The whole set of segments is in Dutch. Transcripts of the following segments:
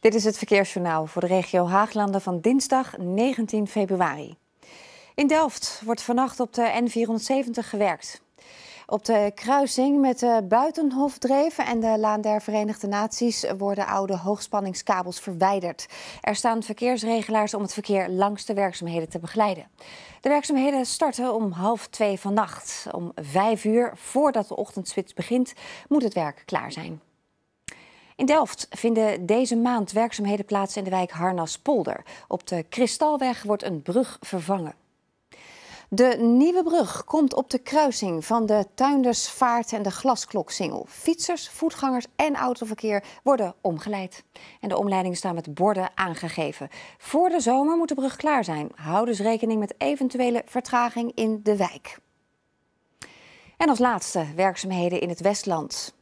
Dit is het verkeersjournaal voor de regio Haaglanden van dinsdag 19 februari. In Delft wordt vannacht op de N470 gewerkt. Op de kruising met de Buitenhofdreef en de Laan der Verenigde Naties worden oude hoogspanningskabels verwijderd. Er staan verkeersregelaars om het verkeer langs de werkzaamheden te begeleiden. De werkzaamheden starten om half twee vannacht. Om vijf uur, voordat de ochtendspits begint, moet het werk klaar zijn. In Delft vinden deze maand werkzaamheden plaats in de wijk Harnaspolder. Op de Kristalweg wordt een brug vervangen. De nieuwe brug komt op de kruising van de Tuindersvaart en de Glaskloksingel. Fietsers, voetgangers en autoverkeer worden omgeleid. En de omleidingen staan met borden aangegeven. Voor de zomer moet de brug klaar zijn. Houd dus rekening met eventuele vertraging in de wijk. En als laatste werkzaamheden in het Westland.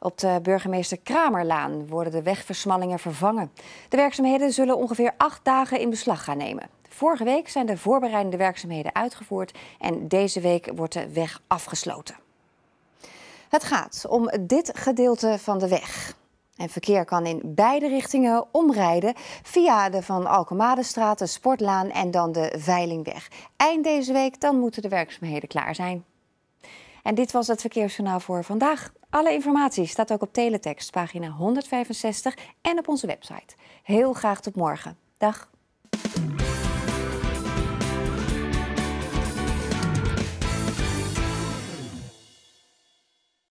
Op de burgemeester Kramerlaan worden de wegversmallingen vervangen. De werkzaamheden zullen ongeveer acht dagen in beslag gaan nemen. Vorige week zijn de voorbereidende werkzaamheden uitgevoerd en deze week wordt de weg afgesloten. Het gaat om dit gedeelte van de weg. En verkeer kan in beide richtingen omrijden via de Van Alkemadestraat, de Sportlaan en dan de Veilingweg. Eind deze week dan moeten de werkzaamheden klaar zijn. En dit was het verkeersjournaal voor vandaag. Alle informatie staat ook op teletext, pagina 165 en op onze website. Heel graag tot morgen. Dag.